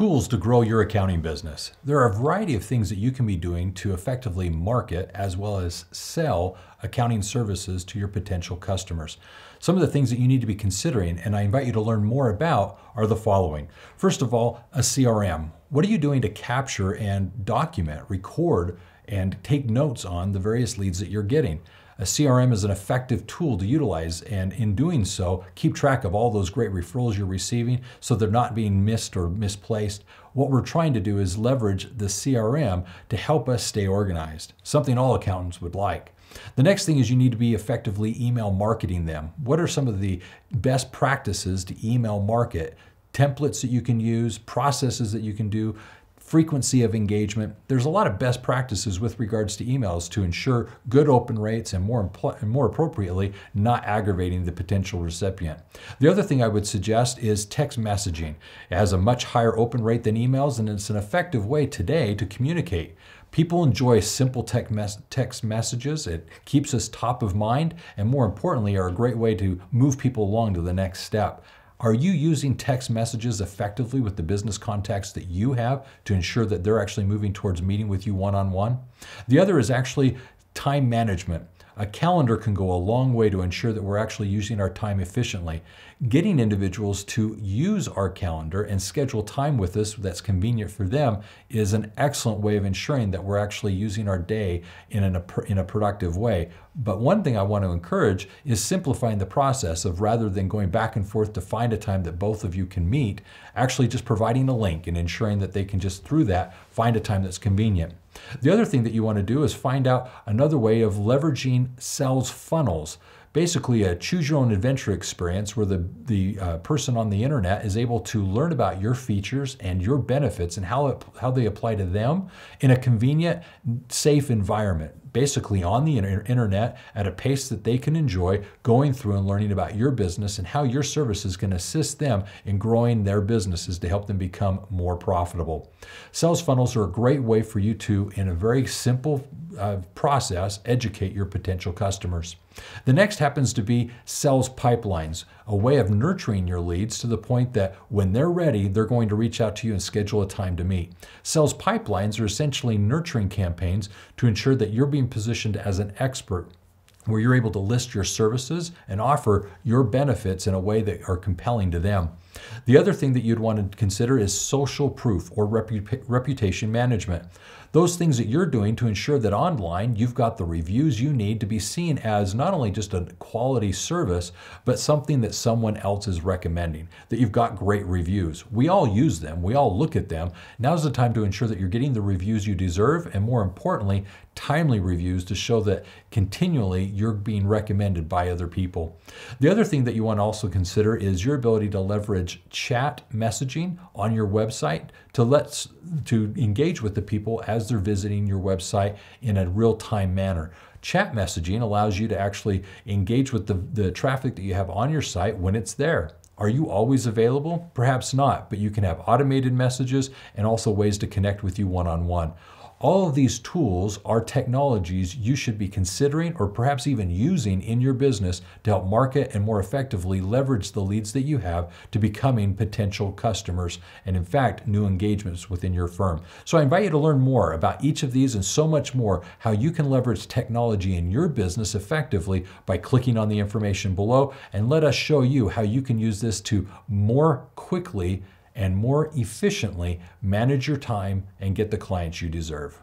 Tools to grow your accounting business. There are a variety of things that you can be doing to effectively market as well as sell accounting services to your potential customers. Some of the things that you need to be considering, and I invite you to learn more about, are the following. First of all, a CRM. What are you doing to capture and document, record, and take notes on the various leads that you're getting? A CRM is an effective tool to utilize and in doing so, keep track of all those great referrals you're receiving so they're not being missed or misplaced. What we're trying to do is leverage the CRM to help us stay organized, something all accountants would like. The next thing is you need to be effectively email marketing them. What are some of the best practices to email market? Templates that you can use, processes that you can do frequency of engagement. There's a lot of best practices with regards to emails to ensure good open rates and more, and more appropriately, not aggravating the potential recipient. The other thing I would suggest is text messaging. It has a much higher open rate than emails, and it's an effective way today to communicate. People enjoy simple text messages. It keeps us top of mind, and more importantly, are a great way to move people along to the next step. Are you using text messages effectively with the business contacts that you have to ensure that they're actually moving towards meeting with you one on one? The other is actually time management a calendar can go a long way to ensure that we're actually using our time efficiently. Getting individuals to use our calendar and schedule time with us that's convenient for them is an excellent way of ensuring that we're actually using our day in, an, in a productive way. But one thing I want to encourage is simplifying the process of rather than going back and forth to find a time that both of you can meet, actually just providing a link and ensuring that they can just through that find a time that's convenient. The other thing that you want to do is find out another way of leveraging sales funnels basically a choose your own adventure experience where the, the uh, person on the internet is able to learn about your features and your benefits and how, it, how they apply to them in a convenient, safe environment basically on the internet at a pace that they can enjoy, going through and learning about your business and how your services can assist them in growing their businesses to help them become more profitable. Sales funnels are a great way for you to, in a very simple uh, process, educate your potential customers. The next happens to be sales pipelines, a way of nurturing your leads to the point that when they're ready, they're going to reach out to you and schedule a time to meet. Sales pipelines are essentially nurturing campaigns to ensure that you're being positioned as an expert where you're able to list your services and offer your benefits in a way that are compelling to them. The other thing that you'd want to consider is social proof or reputation management. Those things that you're doing to ensure that online you've got the reviews you need to be seen as not only just a quality service, but something that someone else is recommending, that you've got great reviews. We all use them, we all look at them. Now's the time to ensure that you're getting the reviews you deserve, and more importantly, timely reviews to show that continually you're being recommended by other people. The other thing that you want to also consider is your ability to leverage chat messaging on your website to let to engage with the people as they're visiting your website in a real-time manner. Chat messaging allows you to actually engage with the, the traffic that you have on your site when it's there. Are you always available? Perhaps not, but you can have automated messages and also ways to connect with you one-on-one. -on -one. All of these tools are technologies you should be considering or perhaps even using in your business to help market and more effectively leverage the leads that you have to becoming potential customers and, in fact, new engagements within your firm. So, I invite you to learn more about each of these and so much more how you can leverage technology in your business effectively by clicking on the information below. And let us show you how you can use this to more quickly and more efficiently manage your time and get the clients you deserve.